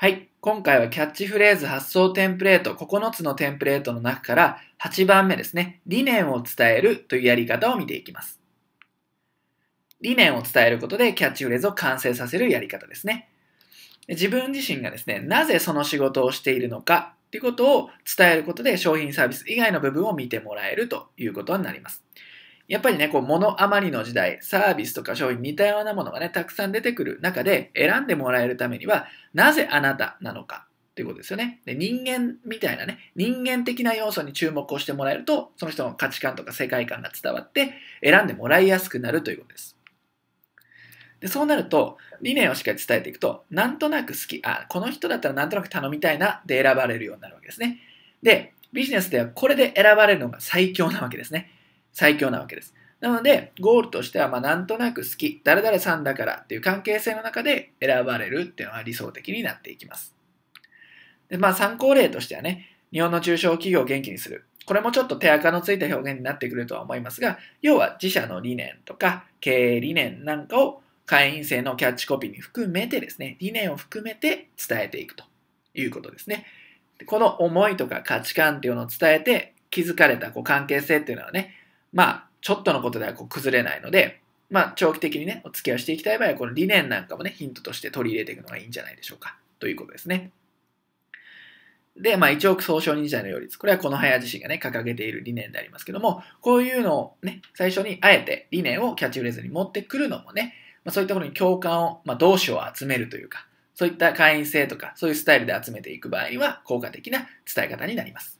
はい。今回はキャッチフレーズ発想テンプレート、9つのテンプレートの中から8番目ですね。理念を伝えるというやり方を見ていきます。理念を伝えることでキャッチフレーズを完成させるやり方ですね。自分自身がですね、なぜその仕事をしているのかということを伝えることで商品サービス以外の部分を見てもらえるということになります。やっぱりね、こう、物余りの時代、サービスとか商品、似たようなものがね、たくさん出てくる中で、選んでもらえるためには、なぜあなたなのかっていうことですよね。で、人間みたいなね、人間的な要素に注目をしてもらえると、その人の価値観とか世界観が伝わって、選んでもらいやすくなるということです。で、そうなると、理念をしっかり伝えていくと、なんとなく好き、あ、この人だったらなんとなく頼みたいな、で選ばれるようになるわけですね。で、ビジネスではこれで選ばれるのが最強なわけですね。最強なわけです。なので、ゴールとしては、まなんとなく好き、誰々さんだからっていう関係性の中で選ばれるっていうのは理想的になっていきます。でまあ、参考例としてはね、日本の中小企業を元気にする。これもちょっと手垢のついた表現になってくるとは思いますが、要は自社の理念とか経営理念なんかを会員制のキャッチコピーに含めてですね、理念を含めて伝えていくということですね。この思いとか価値観っていうのを伝えて、築かれたこう関係性っていうのはね、まあ、ちょっとのことではこう崩れないので、まあ、長期的にね、お付き合いしていきたい場合は、この理念なんかもね、ヒントとして取り入れていくのがいいんじゃないでしょうか。ということですね。で、まあ、1億総承認時代の擁立。これはこの早自身がね、掲げている理念でありますけども、こういうのをね、最初にあえて理念をキャッチフレーズに持ってくるのもね、まあ、そういったものに共感を、まあ、同志を集めるというか、そういった会員制とか、そういうスタイルで集めていく場合には、効果的な伝え方になります。